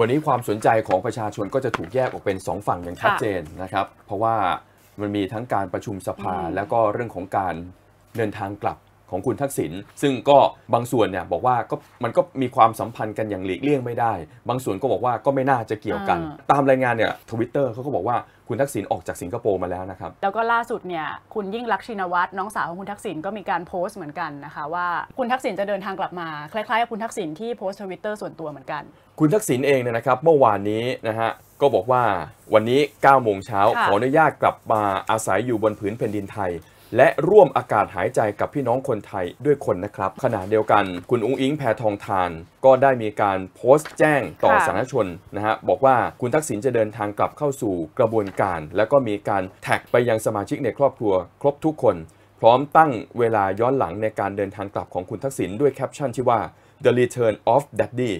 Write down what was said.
วันนี้ความสนใจของประชาชนก็จะถูกแยกออกเป็น 2 ฝั่งอย่างชัดเจนนะครับ เพราะว่ามันมีทั้งการประชุมสภาแล้วก็เรื่องของการเดินทางกลับของคุณทักษิณซึ่งก็บางส่วนเนี่ยบอกว่าก็มันก็มีความสัมพันธ์กันอย่างหลีกเลี่ยงไม่ได้ บางส่วนก็บอกว่าก็ไม่น่าจะเกี่ยวกัน ตามรายงานเนี่ยทวิตเตอร์เขาก็บอกว่าคุณทักษิณออกจากสิงคโปร์มาแล้วนะครับแล้วก็ล่าสุดเนี่ยคุณยิ่งรักชินวัตรน้องสาวของคุณทักษิณก็มีการโพสต์เหมือนกันนะคะว่าคุณทักษิณจะเดินทางกลับมาคล้ายๆกับคุณทักษิณที่โพสต์ทวิตเตอร์ส่วนตัวเหมือนกัน คุณทักษิณเองเนี่ยนะครับเมื่อวานนี้นะฮะก็บอกว่าวันนี้9โมงเช้าขออนุญาตกลับมาอาศัยอยู่บนผืนแผ่นดินไทยและร่วมอากาศหายใจกับพี่น้องคนไทยด้วยคนนะครับขณะเดียวกันคุณอุ้งอิงแพทองทาน ก็ได้มีการโพสต์แจ้งต่อสาธารณชนนะฮะ บอกว่าคุณทักษิณจะเดินทางกลับเข้าสู่กระบวนการ แล้วก็มีการแท็กไปยังสมาชิกในครอบครัวครบทุกคนพร้อมตั้งเวลาย้อนหลังในการเดินทางกลับของคุณทักษิณด้วยแคปชั่นที่ว่า the return of daddy